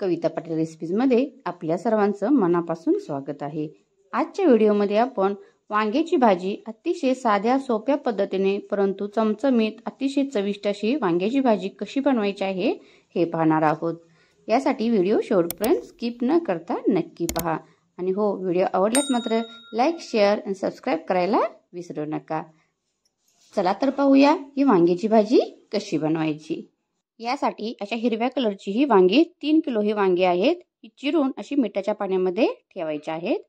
कविता पाटील रेसिपीजमध्ये आपल्या सर्वांचं मनापासून स्वागत आहे आजच्या व्हिडिओमध्ये आपण वांग्याची भाजी अतिशय साध्या सोप्या पद्धतीने परंतु चमचमीत अतिशय चविष्ट अशी वांग्याची भाजी कशी बनवायची आहे हे पाहणार आहोत यासाठी व्हिडिओ शेवटपर्यंत स्किप न करता नक्की पहा आणि हो व्हिडिओ आवडल्यास मात्र लाईक शेअर आणि सबस्क्राईब करायला विसरू नका चला तर पाहूया ही वांग्याची भाजी कशी बनवायची यासाठी अशा हिरव्या कलरची ही वांगी तीन किलो ही वांगी आहेत ही चिरून अशी मिठाच्या पाण्यामध्ये ठेवायची आहेत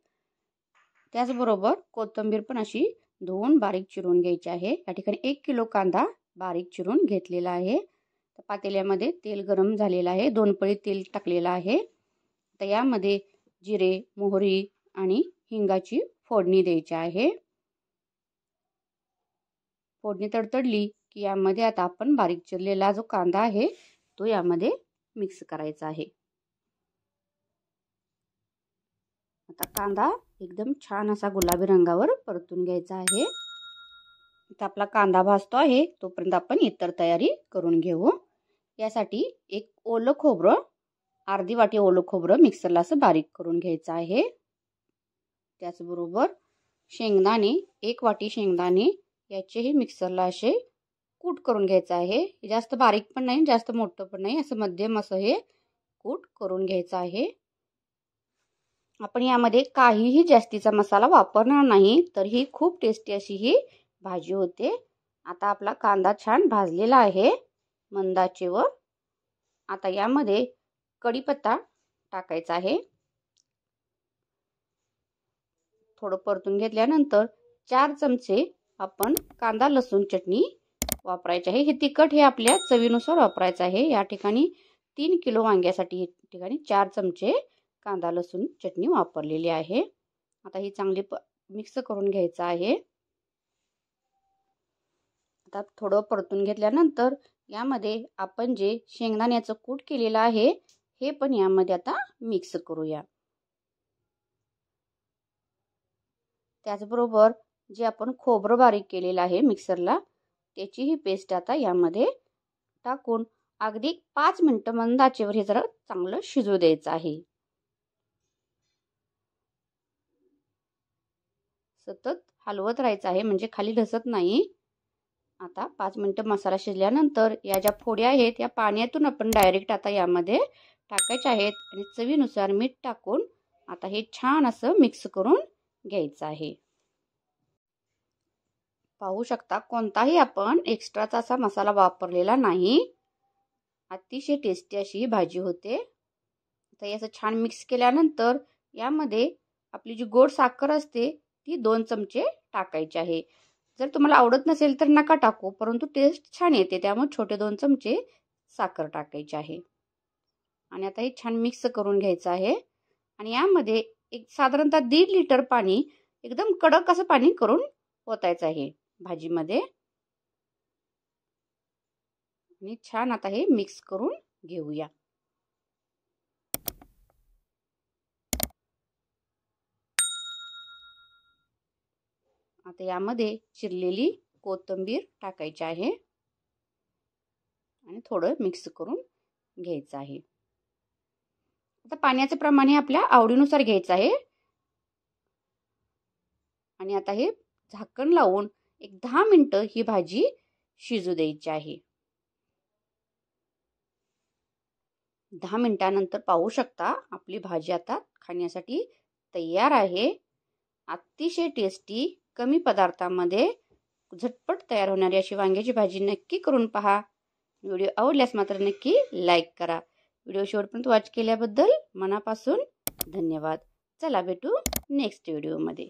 त्याचबरोबर कोथिंबीर पण अशी धुवून बारीक चिरून घ्यायची आहे या ठिकाणी एक किलो कांदा बारीक चिरून घेतलेला आहे पातेल्यामध्ये तेल गरम झालेलं आहे दोन पळी तेल टाकलेलं आहे तर यामध्ये जिरे मोहरी आणि हिंगाची फोडणी द्यायची आहे फोडणी तडतडली यामध्ये आता आपण बारीक चिरलेला जो कांदा आहे तो यामध्ये मिक्स करायचा आहे आता कांदा एकदम छान असा गुलाबी रंगावर परतून घ्यायचा आहे आता आपला कांदा भाजतो आहे तोपर्यंत आपण इतर तयारी करून घेऊ यासाठी एक ओलं खोबरं अर्धी वाटी ओलं खोबरं मिक्सरला असं बारीक करून घ्यायचं आहे त्याचबरोबर शेंगदाणे एक वाटी शेंगदाणे याचेही मिक्सरला असे कूट करून घ्यायचं आहे जास्त बारीक पण नाही जास्त मोठं पण नाही असं मध्यम असं हे कूट करून घ्यायचं आहे आपण यामध्ये काहीही जास्तीचा मसाला वापरणार नाही तर ही खूप टेस्टी अशी ही भाजी होते आता आपला कांदा छान भाजलेला आहे मंदाचे व आता यामध्ये कढीपत्ता टाकायचा आहे थोडं परतून घेतल्यानंतर चार चमचे आपण कांदा लसूण चटणी वापरायचे आहे हे तिखट हे आपल्या चवीनुसार वापरायचं आहे या ठिकाणी तीन किलो वांग्यासाठी ठिकाणी चार चमचे कांदा लसूण चटणी वापरलेली आहे आता ही चांगली मिक्स करून घ्यायचं आहे आता थोडं परतून घेतल्यानंतर यामध्ये आपण जे शेंगदाण्याचं कूट केलेलं आहे हे पण यामध्ये आता मिक्स करूया त्याचबरोबर जे आपण खोबरं बारीक केलेलं आहे मिक्सरला त्याची ही पेस्ट आता यामध्ये टाकून अगदी पाच मिनटं मंदाचेवर हे जरा चांगलं शिजू द्यायचं आहे सतत हलवत राहायचं आहे म्हणजे खाली ढसत नाही आता पाच मिनटं मसाला शिजल्यानंतर या ज्या फोड्या आहेत या पाण्यातून आपण डायरेक्ट आता यामध्ये टाकायच्या आहेत आणि चवीनुसार मीठ टाकून आता हे छान असं मिक्स करून घ्यायचं आहे पाहू शकता कोणताही आपण एक्स्ट्राचा असा मसाला वापरलेला नाही अतिशय टेस्टी अशी ही भाजी होते आता याचं छान मिक्स केल्यानंतर यामध्ये आपली जी गोड साखर असते ती दोन चमचे टाकायची आहे जर तुम्हाला आवडत नसेल तर नका टाकू परंतु टेस्ट छान येते त्यामुळे छोटे दोन चमचे साखर टाकायची आहे आणि आता हे छान मिक्स करून घ्यायचं आहे आणि यामध्ये एक साधारणतः दीड लिटर पाणी एकदम कडक असं पाणी करून ओतायचं आहे भाजीमध्ये आणि छान आता हे मिक्स करून घेऊया आता यामध्ये चिरलेली कोथंबीर टाकायची आहे आणि थोडं मिक्स करून घ्यायचं आहे आता पाण्याचं प्रमाण हे आपल्या आवडीनुसार घ्यायचं आहे आणि आता हे झाकण लावून एक दहा मिनटं ही भाजी शिजू द्यायची आहे दहा मिनिटानंतर पाहू शकता आपली भाजी आता खाण्यासाठी तयार आहे अतिशय टेस्टी कमी पदार्थामध्ये झटपट तयार होणारी अशी वांग्याची भाजी नक्की करून पहा व्हिडिओ आवडल्यास मात्र नक्की लाईक करा व्हिडिओ शेवटपर्यंत वॉच केल्याबद्दल मनापासून धन्यवाद चला भेटू नेक्स्ट व्हिडिओमध्ये